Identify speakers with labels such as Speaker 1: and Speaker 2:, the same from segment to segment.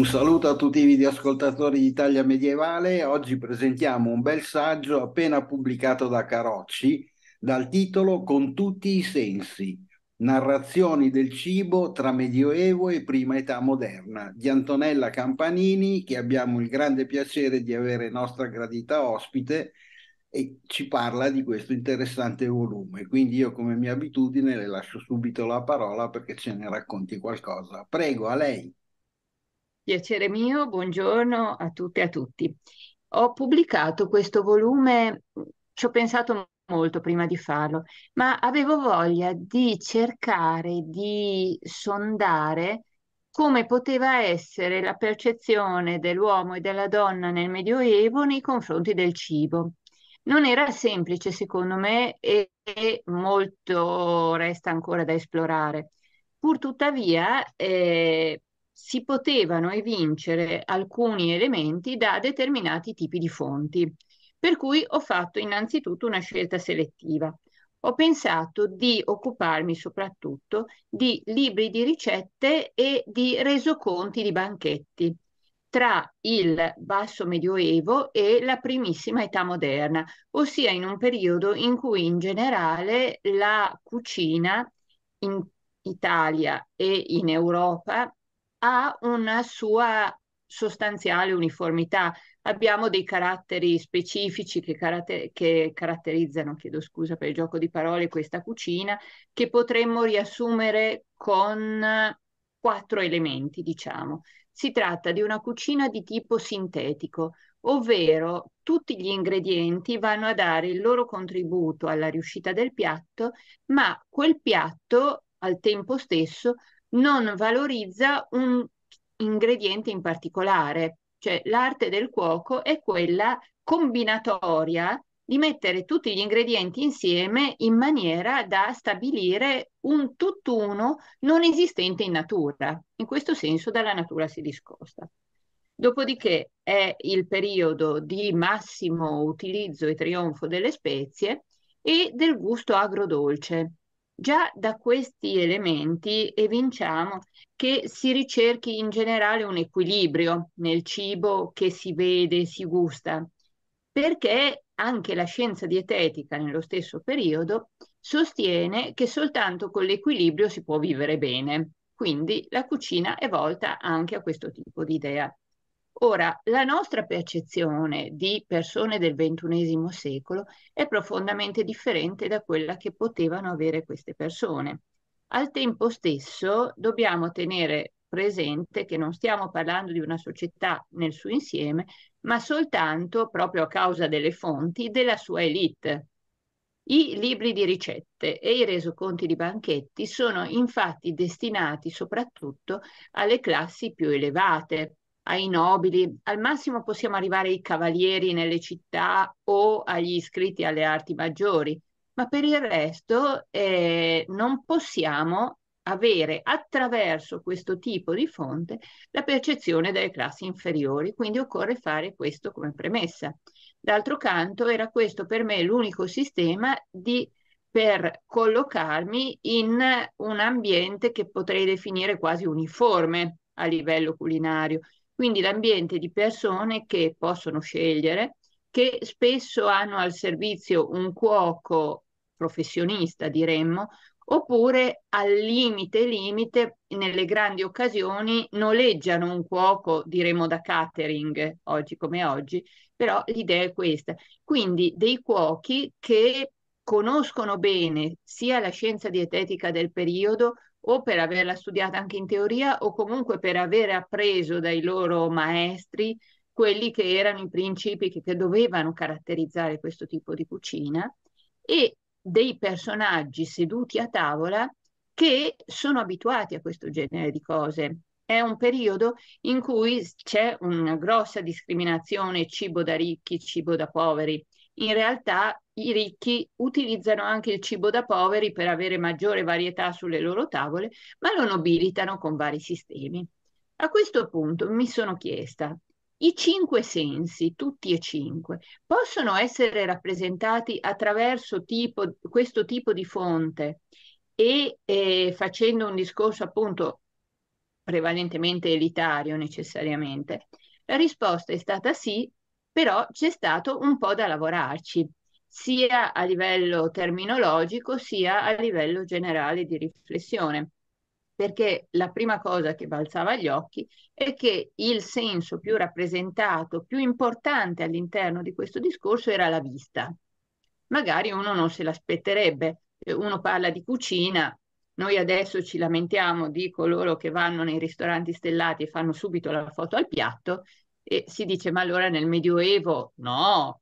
Speaker 1: Un saluto a tutti i videoascoltatori di Italia Medievale. Oggi presentiamo un bel saggio appena pubblicato da Carocci dal titolo Con tutti i sensi. Narrazioni del cibo tra Medioevo e prima età moderna di Antonella Campanini, che abbiamo il grande piacere di avere nostra gradita ospite e ci parla di questo interessante volume. Quindi io come mia abitudine le lascio subito la parola perché ce ne racconti qualcosa. Prego, a lei.
Speaker 2: Piacere mio, buongiorno a tutte e a tutti. Ho pubblicato questo volume, ci ho pensato molto prima di farlo, ma avevo voglia di cercare di sondare come poteva essere la percezione dell'uomo e della donna nel Medioevo nei confronti del cibo. Non era semplice secondo me e, e molto resta ancora da esplorare. Pur tuttavia, eh, si potevano evincere alcuni elementi da determinati tipi di fonti. Per cui ho fatto innanzitutto una scelta selettiva. Ho pensato di occuparmi soprattutto di libri di ricette e di resoconti di banchetti tra il basso medioevo e la primissima età moderna, ossia in un periodo in cui in generale la cucina in Italia e in Europa ha una sua sostanziale uniformità. Abbiamo dei caratteri specifici che, caratter- che, caratterizzano, chiedo scusa per il gioco di parole, questa cucina, che potremmo riassumere con quattro elementi, diciamo. Si tratta di una cucina di tipo sintetico, ovvero tutti gli ingredienti vanno a dare il loro contributo alla riuscita del piatto, ma quel piatto al tempo stesso non valorizza un ingrediente in particolare. Cioè l'arte del cuoco è quella combinatoria di mettere tutti gli ingredienti insieme in maniera da stabilire un tutt'uno non esistente in natura. In questo senso dalla natura si discosta. Dopodiché è il periodo di massimo utilizzo e trionfo delle spezie e del gusto agrodolce, Già da questi elementi evinciamo che si ricerchi in generale un equilibrio nel cibo che si vede, e si gusta, perché anche la scienza dietetica nello stesso periodo sostiene che soltanto con l'equilibrio si può vivere bene. Quindi la cucina è volta anche a questo tipo di idea. Ora, la nostra percezione di persone del XXI secolo è profondamente differente da quella che potevano avere queste persone. Al tempo stesso dobbiamo tenere presente che non stiamo parlando di una società nel suo insieme, ma soltanto, proprio a causa delle fonti, della sua elite. I libri di ricette e i resoconti di banchetti sono infatti destinati soprattutto alle classi più elevate, ai nobili, al massimo possiamo arrivare ai cavalieri nelle città o agli iscritti alle arti maggiori, ma per il resto eh, non possiamo avere attraverso questo tipo di fonte la percezione delle classi inferiori, quindi occorre fare questo come premessa. D'altro canto era questo per me l'unico sistema di, per collocarmi in un ambiente che potrei definire quasi uniforme a livello culinario, quindi l'ambiente di persone che possono scegliere, che spesso hanno al servizio un cuoco professionista, diremmo, oppure al limite, limite, nelle grandi occasioni noleggiano un cuoco, diremmo da catering, oggi come oggi, però l'idea è questa. Quindi dei cuochi che conoscono bene sia la scienza dietetica del periodo o per averla studiata anche in teoria o comunque per aver appreso dai loro maestri quelli che erano i principi che, che dovevano caratterizzare questo tipo di cucina e dei personaggi seduti a tavola che sono abituati a questo genere di cose. È un periodo in cui c'è una grossa discriminazione cibo da ricchi, cibo da poveri in realtà i ricchi utilizzano anche il cibo da poveri per avere maggiore varietà sulle loro tavole, ma lo nobilitano con vari sistemi. A questo punto mi sono chiesta, i cinque sensi, tutti e cinque, possono essere rappresentati attraverso tipo, questo tipo di fonte e eh, facendo un discorso appunto prevalentemente elitario necessariamente? La risposta è stata sì però c'è stato un po' da lavorarci, sia a livello terminologico sia a livello generale di riflessione, perché la prima cosa che balzava agli occhi è che il senso più rappresentato, più importante all'interno di questo discorso era la vista. Magari uno non se l'aspetterebbe, eh, uno parla di cucina, noi adesso ci lamentiamo di coloro che vanno nei ristoranti stellati e fanno subito la foto al piatto, e si dice, ma allora nel Medioevo? No,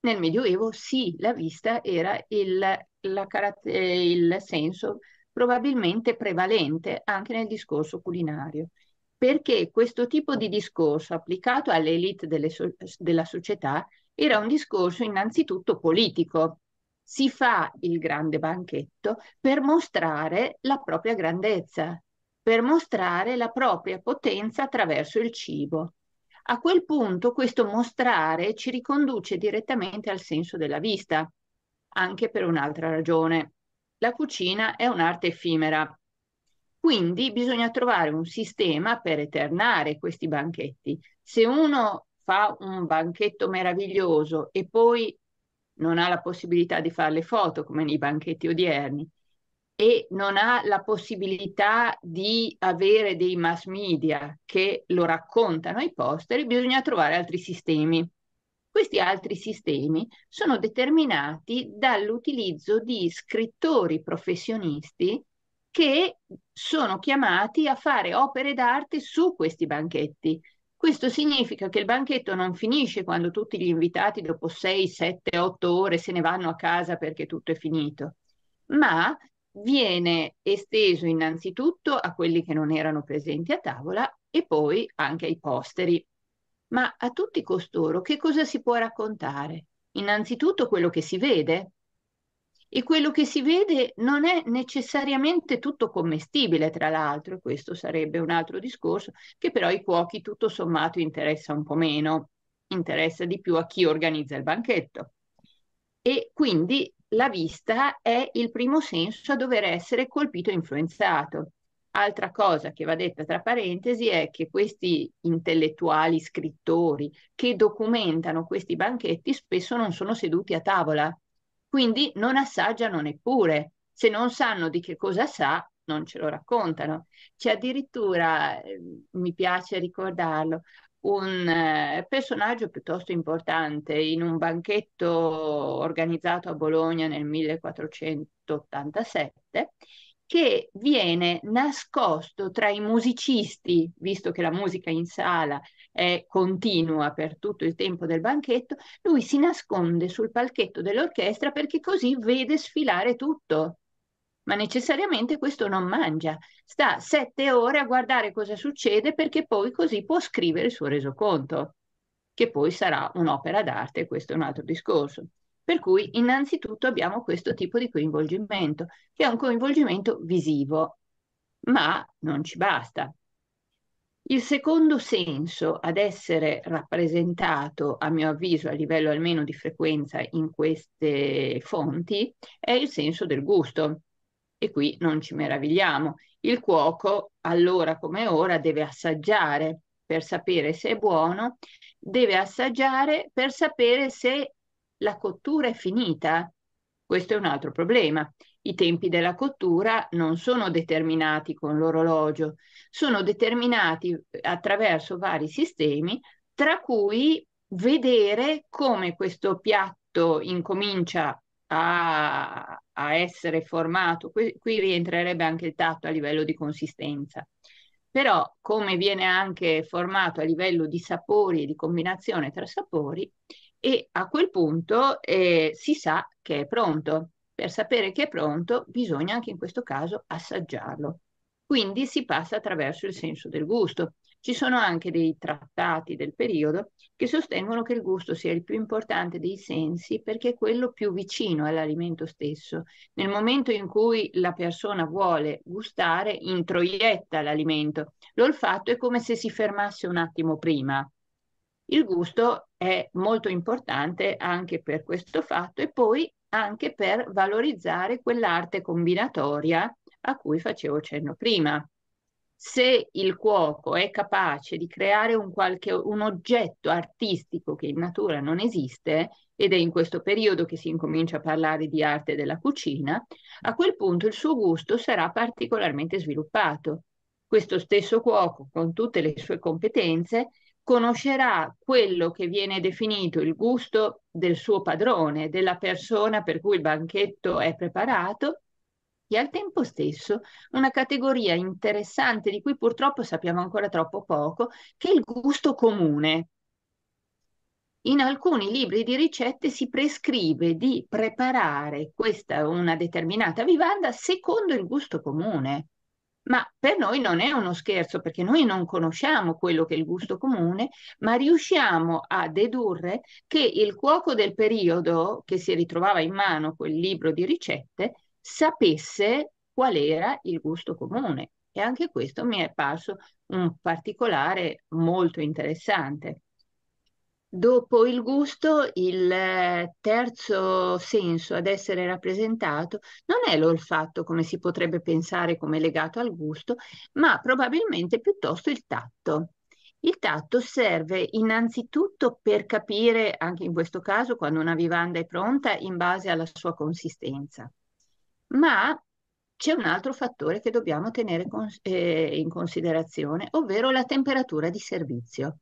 Speaker 2: nel Medioevo sì, la vista era il, la, eh, il senso probabilmente prevalente anche nel discorso culinario, perché questo tipo di discorso applicato all'elite della società era un discorso innanzitutto politico. Si fa il grande banchetto per mostrare la propria grandezza, per mostrare la propria potenza attraverso il cibo. A quel punto questo mostrare ci riconduce direttamente al senso della vista, anche per un'altra ragione. La cucina è un'arte effimera, quindi bisogna trovare un sistema per eternare questi banchetti. Se uno fa un banchetto meraviglioso e poi non ha la possibilità di fare le foto come nei banchetti odierni e non ha la possibilità di avere dei mass media che lo raccontano ai posteri, bisogna trovare altri sistemi. Questi altri sistemi sono determinati dall'utilizzo di scrittori professionisti che sono chiamati a fare opere d'arte su questi banchetti. Questo significa che il banchetto non finisce quando tutti gli invitati dopo 6, 7, 8 ore se ne vanno a casa perché tutto è finito, ma viene esteso innanzitutto a quelli che non erano presenti a tavola e poi anche ai posteri. Ma a tutti costoro che cosa si può raccontare? Innanzitutto quello che si vede. E quello che si vede non è necessariamente tutto commestibile, tra l'altro, e questo sarebbe un altro discorso, che però i cuochi tutto sommato interessa un po' meno, interessa di più a chi organizza il banchetto. E quindi la vista è il primo senso a dover essere colpito e influenzato. Altra cosa che va detta tra parentesi è che questi intellettuali scrittori che documentano questi banchetti spesso non sono seduti a tavola, quindi non assaggiano neppure. Se non sanno di che cosa sa, non ce lo raccontano. C'è addirittura, ehm, mi piace ricordarlo, un eh, personaggio piuttosto importante in un banchetto organizzato a Bologna nel 1487 che viene nascosto tra i musicisti, visto che la musica in sala è continua per tutto il tempo del banchetto, lui si nasconde sul palchetto dell'orchestra perché così vede sfilare tutto ma necessariamente questo non mangia, sta sette ore a guardare cosa succede perché poi così può scrivere il suo resoconto, che poi sarà un'opera d'arte, questo è un altro discorso. Per cui innanzitutto abbiamo questo tipo di coinvolgimento, che è un coinvolgimento visivo, ma non ci basta. Il secondo senso ad essere rappresentato, a mio avviso, a livello almeno di frequenza in queste fonti, è il senso del gusto. E qui non ci meravigliamo. Il cuoco, allora come ora, deve assaggiare per sapere se è buono, deve assaggiare per sapere se la cottura è finita. Questo è un altro problema. I tempi della cottura non sono determinati con l'orologio, sono determinati eh, attraverso vari sistemi, tra cui vedere come questo piatto incomincia a, a essere formato. Qui, qui, rientrerebbe anche il tatto a livello di consistenza. Però come viene anche formato a livello di sapori e di combinazione tra sapori e a quel punto eh, si sa che è pronto. Per sapere che è pronto bisogna anche in questo caso assaggiarlo. Quindi si passa attraverso il senso del gusto. Ci sono anche dei trattati del periodo che sostengono che il gusto sia il più importante dei sensi perché è quello più vicino all'alimento stesso. Nel momento in cui la persona vuole gustare, introietta l'alimento. L'olfatto è come se si fermasse un attimo prima. Il gusto è molto importante anche per questo fatto e poi anche per valorizzare quell'arte combinatoria a cui facevo cenno prima se il cuoco è capace di creare un, qualche, un oggetto artistico che in natura non esiste, ed è in questo periodo che si incomincia a parlare di arte della cucina, a quel punto il suo gusto sarà particolarmente sviluppato. Questo stesso cuoco, con tutte le sue competenze, conoscerà quello che viene definito il gusto del suo padrone, della persona per cui il banchetto è preparato e al tempo stesso una categoria interessante di cui purtroppo sappiamo ancora troppo poco, che è il gusto comune. In alcuni libri di ricette si prescrive di preparare questa una determinata vivanda secondo il gusto comune. Ma per noi non è uno scherzo perché noi non conosciamo quello che è il gusto comune, ma riusciamo a dedurre che il cuoco del periodo che si ritrovava in mano quel libro di ricette sapesse qual era il gusto comune. E anche questo mi è parso un particolare molto interessante. Dopo il gusto, il eh, terzo senso ad essere rappresentato non è l'olfatto come si potrebbe pensare come legato al gusto, ma probabilmente piuttosto il tatto. Il tatto serve innanzitutto per capire, anche in questo caso, quando una vivanda è pronta in base alla sua consistenza ma c'è un altro fattore che dobbiamo tenere cons- eh, in considerazione, ovvero la temperatura di servizio.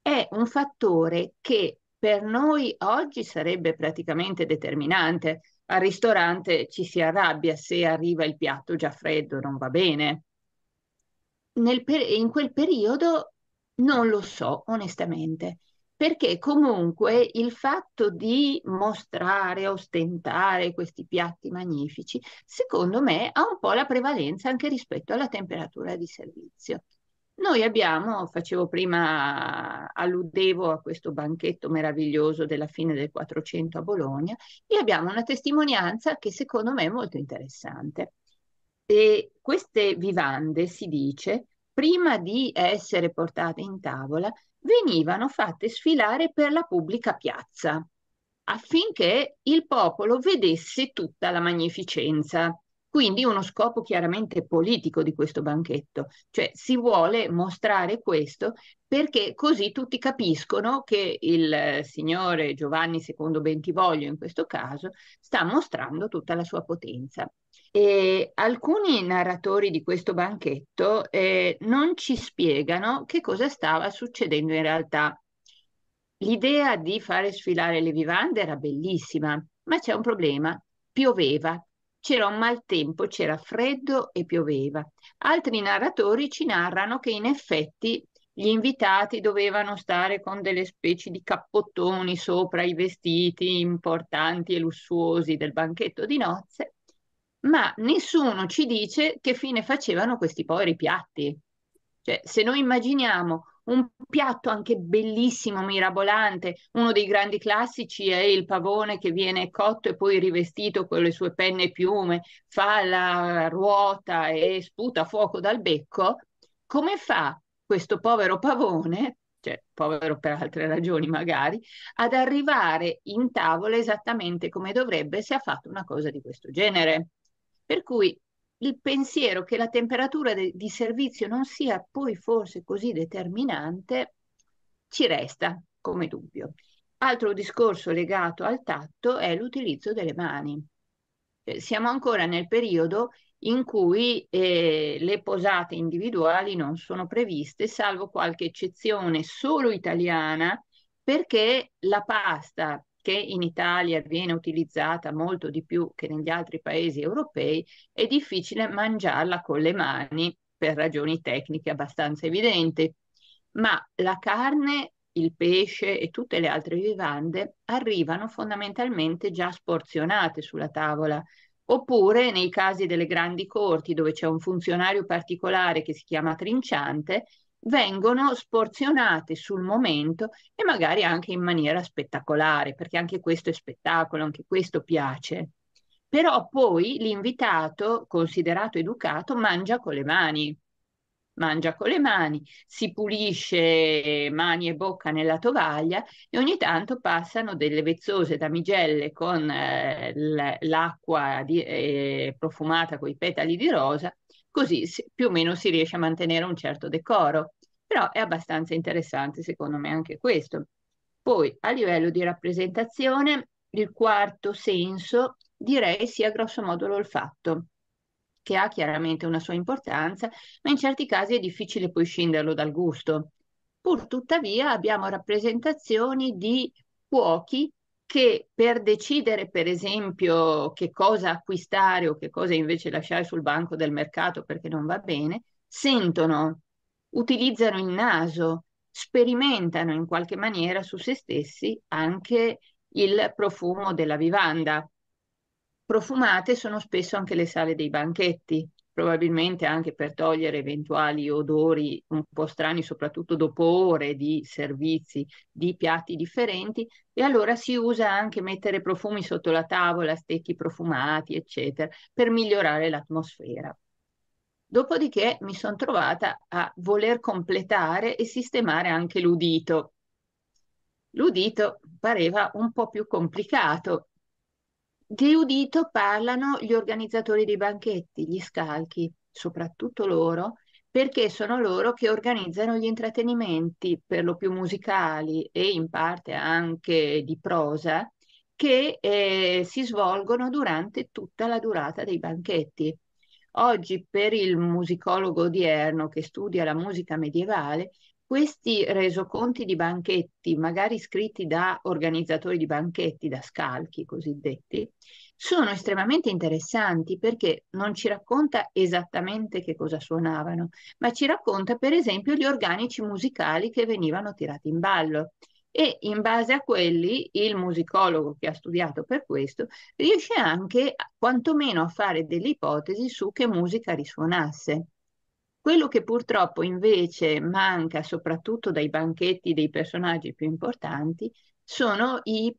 Speaker 2: È un fattore che per noi oggi sarebbe praticamente determinante. Al ristorante ci si arrabbia se arriva il piatto già freddo, non va bene. Per- in quel periodo non lo so, onestamente perché comunque il fatto di mostrare, ostentare questi piatti magnifici, secondo me ha un po' la prevalenza anche rispetto alla temperatura di servizio. Noi abbiamo, facevo prima, alludevo a questo banchetto meraviglioso della fine del 400 a Bologna e abbiamo una testimonianza che secondo me è molto interessante. E queste vivande, si dice, prima di essere portate in tavola, venivano fatte sfilare per la pubblica piazza affinché il popolo vedesse tutta la magnificenza. Quindi uno scopo chiaramente politico di questo banchetto, cioè si vuole mostrare questo perché così tutti capiscono che il signore Giovanni II Bentivoglio in questo caso sta mostrando tutta la sua potenza. E alcuni narratori di questo banchetto eh, non ci spiegano che cosa stava succedendo in realtà. L'idea di fare sfilare le vivande era bellissima, ma c'è un problema. Pioveva, c'era un maltempo, c'era freddo e pioveva. Altri narratori ci narrano che in effetti gli invitati dovevano stare con delle specie di cappottoni sopra i vestiti importanti e lussuosi del banchetto di nozze ma nessuno ci dice che fine facevano questi poveri piatti. Cioè, se noi immaginiamo un piatto anche bellissimo, mirabolante, uno dei grandi classici è il pavone che viene cotto e poi rivestito con le sue penne e piume, fa la ruota e sputa fuoco dal becco. Come fa questo povero pavone, cioè povero per altre ragioni magari, ad arrivare in tavola esattamente come dovrebbe se ha fatto una cosa di questo genere? Per cui il pensiero che la temperatura de- di servizio non sia poi forse così determinante ci resta come dubbio. Altro discorso legato al tatto è l'utilizzo delle mani. Eh, siamo ancora nel periodo in cui eh, le posate individuali non sono previste, salvo qualche eccezione solo italiana, perché la pasta che in Italia viene utilizzata molto di più che negli altri paesi europei, è difficile mangiarla con le mani per ragioni tecniche abbastanza evidenti. Ma la carne, il pesce e tutte le altre vivande arrivano fondamentalmente già sporzionate sulla tavola. Oppure nei casi delle grandi corti dove c'è un funzionario particolare che si chiama trinciante vengono sporzionate sul momento e magari anche in maniera spettacolare, perché anche questo è spettacolo, anche questo piace. Però poi l'invitato, considerato educato, mangia con le mani, mangia con le mani, si pulisce mani e bocca nella tovaglia e ogni tanto passano delle vezzose damigelle con eh, l'acqua di, eh, profumata con i petali di rosa così più o meno si riesce a mantenere un certo decoro. Però è abbastanza interessante secondo me anche questo. Poi a livello di rappresentazione, il quarto senso direi sia grossomodo l'olfatto, che ha chiaramente una sua importanza, ma in certi casi è difficile poi scenderlo dal gusto. Pur tuttavia abbiamo rappresentazioni di cuochi che per decidere, per esempio, che cosa acquistare o che cosa invece lasciare sul banco del mercato perché non va bene, sentono, utilizzano il naso, sperimentano in qualche maniera su se stessi anche il profumo della vivanda. Profumate sono spesso anche le sale dei banchetti, probabilmente anche per togliere eventuali odori un po' strani, soprattutto dopo ore di servizi di piatti differenti, e allora si usa anche mettere profumi sotto la tavola, stecchi profumati, eccetera, per migliorare l'atmosfera. Dopodiché mi sono trovata a voler completare e sistemare anche l'udito. L'udito pareva un po' più complicato di udito parlano gli organizzatori dei banchetti, gli scalchi, soprattutto loro, perché sono loro che organizzano gli intrattenimenti, per lo più musicali e in parte anche di prosa, che eh, si svolgono durante tutta la durata dei banchetti. Oggi per il musicologo odierno che studia la musica medievale questi resoconti di banchetti, magari scritti da organizzatori di banchetti, da scalchi cosiddetti, sono estremamente interessanti perché non ci racconta esattamente che cosa suonavano, ma ci racconta per esempio gli organici musicali che venivano tirati in ballo e in base a quelli il musicologo che ha studiato per questo riesce anche quantomeno a fare delle ipotesi su che musica risuonasse. Quello che purtroppo invece manca soprattutto dai banchetti dei personaggi più importanti sono i,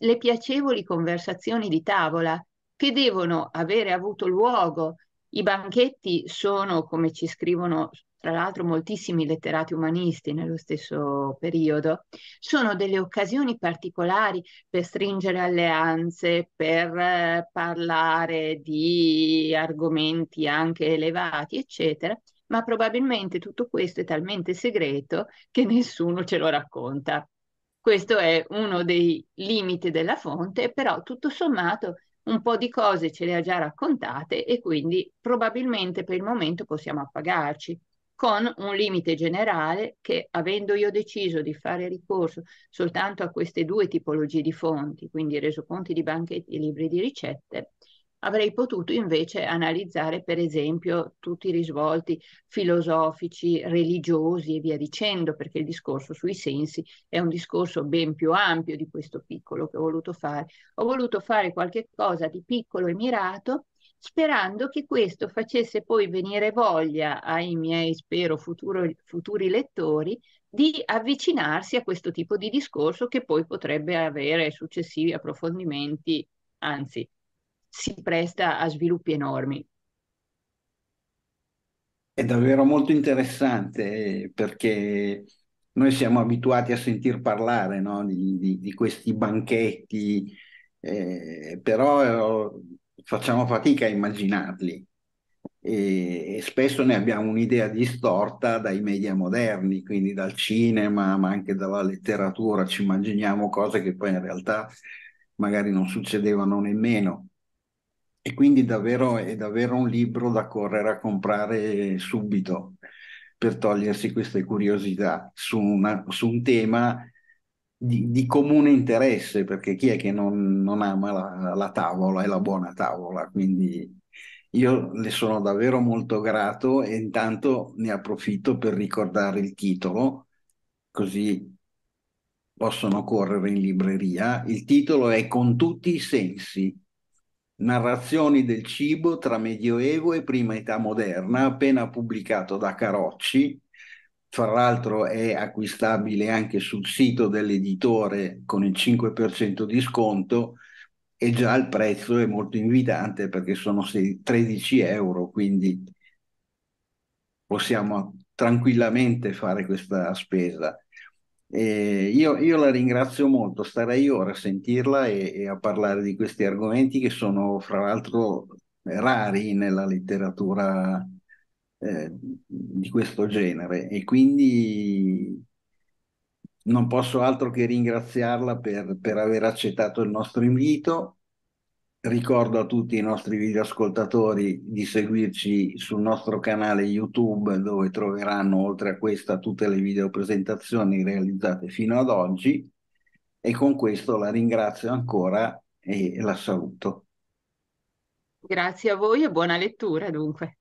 Speaker 2: le piacevoli conversazioni di tavola che devono avere avuto luogo. I banchetti sono, come ci scrivono tra l'altro moltissimi letterati umanisti nello stesso periodo, sono delle occasioni particolari per stringere alleanze, per eh, parlare di argomenti anche elevati, eccetera, ma probabilmente tutto questo è talmente segreto che nessuno ce lo racconta. Questo è uno dei limiti della fonte, però tutto sommato un po' di cose ce le ha già raccontate e quindi probabilmente per il momento possiamo appagarci con un limite generale che avendo io deciso di fare ricorso soltanto a queste due tipologie di fonti, quindi resoconti di banchetti e libri di ricette, avrei potuto invece analizzare per esempio tutti i risvolti filosofici, religiosi e via dicendo, perché il discorso sui sensi è un discorso ben più ampio di questo piccolo che ho voluto fare. Ho voluto fare qualche cosa di piccolo e mirato sperando che questo facesse poi venire voglia ai miei, spero, futuro, futuri lettori di avvicinarsi a questo tipo di discorso che poi potrebbe avere successivi approfondimenti, anzi, si presta a sviluppi enormi.
Speaker 1: È davvero molto interessante perché noi siamo abituati a sentir parlare no? di, di, di, questi banchetti, eh, però facciamo fatica a immaginarli e, e spesso ne abbiamo un'idea distorta dai media moderni, quindi dal cinema, ma anche dalla letteratura, ci immaginiamo cose che poi in realtà magari non succedevano nemmeno. E quindi davvero, è davvero un libro da correre a comprare subito per togliersi queste curiosità su, una, su un tema di, di, comune interesse, perché chi è che non, non ama la, la, tavola e la buona tavola? Quindi io le sono davvero molto grato e intanto ne approfitto per ricordare il titolo, così possono correre in libreria. Il titolo è Con tutti i sensi. Narrazioni del cibo tra Medioevo e prima età moderna, appena pubblicato da Carocci fra l'altro è acquistabile anche sul sito dell'editore con il 5% di sconto e già il prezzo è molto invitante perché sono 13 euro, quindi possiamo tranquillamente fare questa spesa. Io, io, la ringrazio molto, starei ora a sentirla e, e a parlare di questi argomenti che sono fra l'altro rari nella letteratura eh, di questo genere e quindi non posso altro che ringraziarla per, per aver accettato il nostro invito. Ricordo a tutti i nostri videoascoltatori di seguirci sul nostro canale YouTube dove troveranno oltre a questa tutte le videopresentazioni realizzate fino ad oggi e con questo la ringrazio ancora e la saluto.
Speaker 2: Grazie a voi e buona lettura dunque.